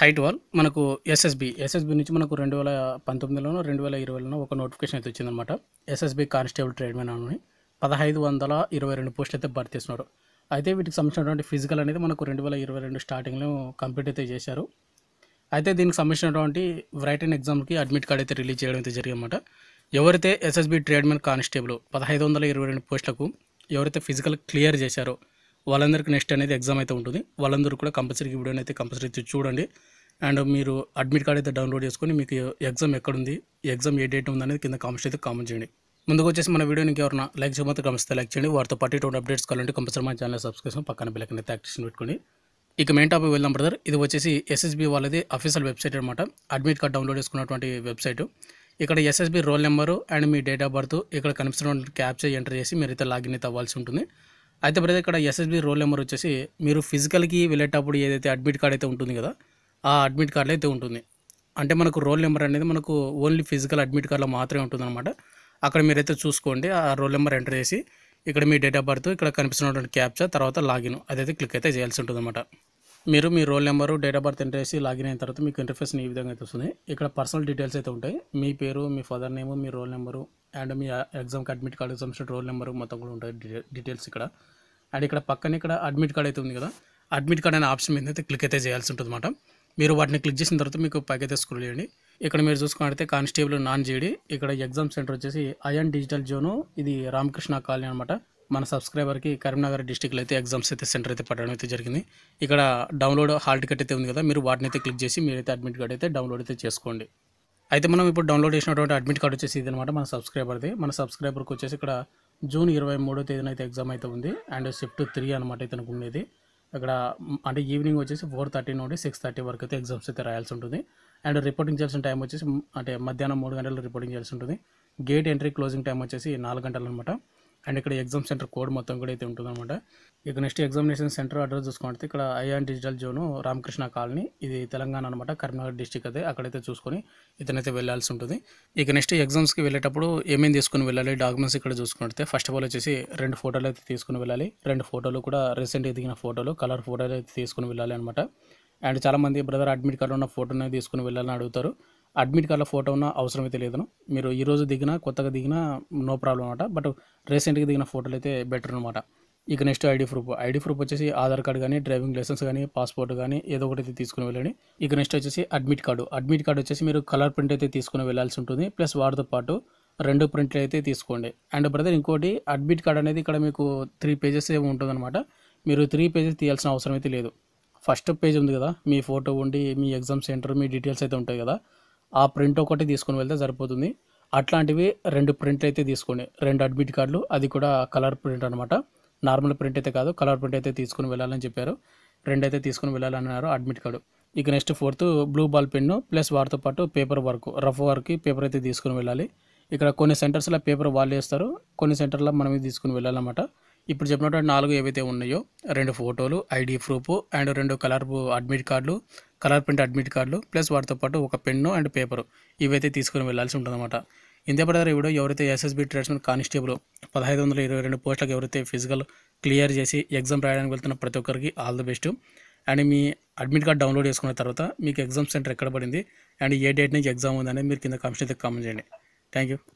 height wall మనకు SSB SSB నుంచి మనకు రెండు వేల పంతొమ్మిదిలోనో రెండు వేల ఇరవైలోనో ఒక నోటిఫికేషన్ అయితే వచ్చిందనమాట ఎస్ఎస్బి కానిస్టేబుల్ ట్రేడ్మెన్ అని పదహైదు వందల ఇరవై రెండు పోస్టులు అయితే భర్తీ చేస్తున్నారు అయితే వీటికి సంబంధించినటువంటి ఫిజికల్ అనేది మనకు రెండు వేల ఇరవై రెండు స్టార్టింగ్లో కంప్లీట్ అయితే చేశారు అయితే దీనికి సంబంధించినటువంటి రైటన్ ఎగ్జామ్కి అడ్మిట్ కార్డ్ అయితే రిలీజ్ చేయడం అయితే జరిగిందన్నమాట ఎవరైతే ఎస్ఎస్బి ట్రేడ్మెన్ కానిస్టేబుల్ పదహైదు వందల ఇరవై రెండు పోస్టులకు ఎవరైతే ఫిజికల్ క్లియర్ చేశారో వాళ్ళందరికీ నెక్స్ట్ అనేది ఎగ్జామ్ అయితే ఉంటుంది వాళ్ళందరూ కూడా కంపల్సరీ వీడియోని అయితే కంపల్సరీ చూడండి అండ్ మీరు అడ్మిట్ కార్డ్ అయితే డౌన్లోడ్ చేసుకొని మీకు ఎగ్జామ్ ఎక్కడుంది ఎగ్జామ్ ఏ డేట్ ఉందనేది కింద కామెంట్స్ అయితే కామెంట్ చేయండి ముందుకు వచ్చేసి మన వీడియోని ఎవరైనా లైక్ చేయమంతా గమనిస్తే లైక్ చేయండి వారితో పాటు ఇటువంటి అప్డేట్స్ కావాలంటే కంపల్సరీ మన ఛానల్ సబ్స్క్రిప్షన్ పక్కన బిల్లకన్ అయితే యాక్టివేషన్ పెట్టుకోండి ఇక మెయిన్ టాపిక్ వెళ్దాం బ్రదర్ ఇది వచ్చేసి ఎస్ఎస్బి వాళ్ళది అఫీషియల్ వెబ్సైట్ అనమాట అడ్మిట్ కార్డ్ డౌన్లోడ్ చేసుకున్నటువంటి వెబ్సైట్ ఇక్కడ ఎస్ఎస్బి రోల్ నెంబరు అండ్ మీ డేట్ ఆఫ్ బర్త్ ఇక్కడ కనిపిస్తున్న క్యాప్చర్ ఎంటర్ చేసి మీరు అయితే లాగిన్ అయితే అవ్వాల్సి ఉంటుంది అయితే బ్రదర్ ఇక్కడ ఎస్ఎస్బి రోల్ నెంబర్ వచ్చేసి మీరు ఫిజికల్కి వెళ్ళేటప్పుడు ఏదైతే అడ్మిట్ కార్డ్ అయితే ఉంటుంది కదా ఆ అడ్మిట్ కార్డులో అయితే ఉంటుంది అంటే మనకు రోల్ నెంబర్ అనేది మనకు ఓన్లీ ఫిజికల్ అడ్మిట్ కార్డులో మాత్రమే అనమాట అక్కడ మీరైతే చూసుకోండి ఆ రోల్ నెంబర్ ఎంటర్ చేసి ఇక్కడ మీ డేట్ ఆఫ్ బర్త్ ఇక్కడ కనిపిస్తున్నటువంటి క్యాప్చర్ తర్వాత లాగిన్ అదైతే క్లిక్ అయితే చేయాల్సి ఉంటుంది అనమాట మీరు మీ roll number date of birth enter చేసి లాగిన్ అయిన తర్వాత మీకు ఇంటర్ఫేస్ ఈ విధంగా అయితే వస్తుంది ఇక్కడ పర్సనల్ డీటెయిల్స్ అయితే ఉంటాయి మీ పేరు మీ ఫాదర్ నేమ్ మీ రోల్ నెంబరు అండ్ మీ ఎగ్జామ్కి అడ్మిట్ కార్డు సంబంధించిన రోల్ నెంబర్ మొత్తం కూడా ఉంటాయి డీటెయిల్స్ ఇక్కడ అండ్ ఇక్కడ పక్కన ఇక్కడ అడ్మిట్ కార్డ్ అయితే ఉంది కదా అడ్మిట్ కార్డ్ అనే ఆప్షన్ మీద అయితే క్లిక్ అయితే చేయాల్సి ఉంటుంది అనమాట మీరు వాటిని క్లిక్ చేసిన తర్వాత మీకు పైకైతే స్క్రోల్ చేయండి ఇక్కడ మీరు చూసుకున్నట్టయితే కానిస్టేబుల్ నాన్ జీడి ఇక్కడ ఎగ్జామ్ సెంటర్ వచ్చేసి ఐఎన్ డిజిటల్ జోను ఇది రామకృష్ణ కాలనీ అనమాట మన సబ్స్క్రైబర్కి కరీంనగర్ డిస్టిక్లో అయితే ఎగ్జామ్స్ అయితే సెంటర్ అయితే పడడం అయితే జరిగింది ఇక్కడ డౌన్లోడ్ హాల్ టికెట్ అయితే ఉంది కదా మీరు వాటిని అయితే క్లిక్ చేసి మీరైతే అడ్మిట్ కార్డ్ అయితే డౌన్లోడ్ అయితే చేసుకోండి అయితే మనం ఇప్పుడు డౌన్లోడ్ చేసినటువంటి అడ్మిట్ కార్డ్ వచ్చేసి ఇది అనమాట మన సబ్స్క్రైబర్ది మన సబ్స్క్రైబర్కి వచ్చేసి ఇక్కడ జూన్ ఇరవై మూడో తేదీన అయితే ఎగ్జామ్ అయితే ఉంది అండ్ షిఫ్ట్ త్రీ అనమాట ఇతనికి ఉండేది అక్కడ అంటే ఈవినింగ్ వచ్చేసి ఫోర్ థర్టీ నుండి సిక్స్ థర్టీ వరకు అయితే ఎగ్జామ్స్ అయితే రాయాల్సి ఉంటుంది అండ్ రిపోర్టింగ్ చేయాల్సిన టైం వచ్చేసి అంటే మధ్యాహ్నం మూడు గంటలు రిపోర్టింగ్ చేయాల్సి ఉంటుంది గేట్ ఎంట్రీ క్లోజింగ్ టైం వచ్చేసి నాలుగు గంటలు అనమాట అండ్ ఇక్కడ ఎగ్జామ్ సెంటర్ కోడ్ మొత్తం కూడా అయితే ఉంటుందన్నమాట ఇక నెక్స్ట్ ఎగ్జామినేషన్ సెంటర్ అడ్రస్ చూసుకుంటే ఇక్కడ ION digital zone Ramakrishna colony ఇది తెలంగాణ అనమాట కరీంనగర్ డిస్టిక్ అదే అక్కడైతే చూసుకొని ఇతనైతే వెళ్ళాల్సి ఉంటుంది ఇక నెక్స్ట్ ఎగ్జామ్స్కి వెళ్ళేటప్పుడు ఏమేమి తీసుకుని వెళ్ళాలి డాక్యుమెంట్స్ ఇక్కడ చూసుకుంటే ఫస్ట్ ఆఫ్ ఆల్ వచ్చేసి రెండు ఫోటోలు అయితే తీసుకుని వెళ్ళాలి రెండు ఫోటోలు కూడా రీసెంట్గా దిగిన ఫోటోలు కలర్ ఫోటోలు అయితే తీసుకుని వెళ్ళాలి అనమాట అండ్ చాలామంది బ్రదర్ అడ్మిట్ కార్డు ఉన్న ఫోటోనే తీసుకుని వెళ్ళాలని అడుగుతారు అడ్మిట్ కార్డులో ఫోటో ఉన్న అవసరమైతే లేదను మీరు ఈరోజు దిగినా కొత్తగా దిగినా నో ప్రాబ్లం అనమాట బట్ రీసెంట్గా దిగిన ఫోటోలు అయితే బెటర్ అనమాట ఇక next ID proof ID proof వచ్చేసి ఆధార్ కార్డు కానీ డ్రైవింగ్ లైసెన్స్ కానీ పాస్పోర్ట్ కానీ ఏదో ఒకటి తీసుకుని వెళ్ళండి ఇక నెక్స్ట్ వచ్చేసి అడ్మిట్ కార్డు అడ్మిట్ కార్డు వచ్చేసి మీరు కలర్ ప్రింట్ అయితే తీసుకుని వెళ్ళాల్సి ఉంటుంది ప్లస్ వాటితో పాటు రెండు ప్రింట్లు అయితే తీసుకోండి అండ్ బ్రదర్ ఇంకోటి అడ్మిట్ కార్డ్ అనేది ఇక్కడ మీకు త్రీ పేజెస్ ఏమి ఉంటుందన్నమాట మీరు త్రీ పేజెస్ తీయాల్సిన అవసరం అయితే లేదు ఫస్ట్ పేజ్ ఉంది కదా మీ ఫోటో ఉండి మీ ఎగ్జామ్ సెంటర్ మీ డీటెయిల్స్ అయితే ఉంటాయి కదా ఆ ప్రింట్ ఒకటి తీసుకొని వెళ్తే సరిపోతుంది అట్లాంటివి రెండు ప్రింట్లు అయితే తీసుకోండి రెండు అడ్మిట్ కార్డులు అది కూడా కలర్ ప్రింట్ అనమాట నార్మల్ ప్రింట్ అయితే కాదు కలర్ ప్రింట్ అయితే తీసుకుని వెళ్ళాలని చెప్పారు రెండు అయితే తీసుకుని వెళ్ళాలన్నారు అడ్మిట్ కార్డు ఇక next fourth blue ball pen plus వాటితో పాటు పేపర్ వర్క్ రఫ్ వర్క్కి పేపర్ అయితే తీసుకుని వెళ్ళాలి ఇక్కడ కొన్ని సెంటర్స్లో పేపర్ వాళ్ళు వేస్తారు కొన్ని సెంటర్లో మనం తీసుకుని వెళ్ళాలన్నమాట ఇప్పుడు చెప్పినటువంటి నాలుగు ఏవైతే ఉన్నాయో రెండు ఫోటోలు ఐడి ప్రూఫ్ అండ్ రెండు కలర్ అడ్మిట్ కార్డులు కలర్ ప్రింట్ అడ్మిట్ కార్డులు ప్లస్ వాటితో పాటు ఒక పెన్ను అండ్ పేపరు ఇవైతే తీసుకుని వెళ్లాల్సి ఉంటుందన్నమాట ఇంతే పడదారు ఇప్పుడు ఎవరైతే ఎస్ఎస్బి ట్రేడ్స్మెన్ కానిస్టేబుల్ పదహైదు వందల ఇరవై రెండు పోస్టులకు ఎవరైతే ఫిజికల్ క్లియర్ చేసి ఎగ్జామ్ రాయడానికి వెళ్తున్న ప్రతి ఒక్కరికి ఆల్ ద బెస్ట్ అండ్ మీ అడ్మిట్ కార్డ్ డౌన్లోడ్ చేసుకున్న తర్వాత మీకు ఎగ్జామ్ సెంటర్ ఎక్కడ పడింది అండ్ ఏ డేట్ నుంచి ఎగ్జామ్ ఉందనేది మీరు కింద కమిషన్ అయితే కామెంట్ చేయండి థ్యాంక్ యూ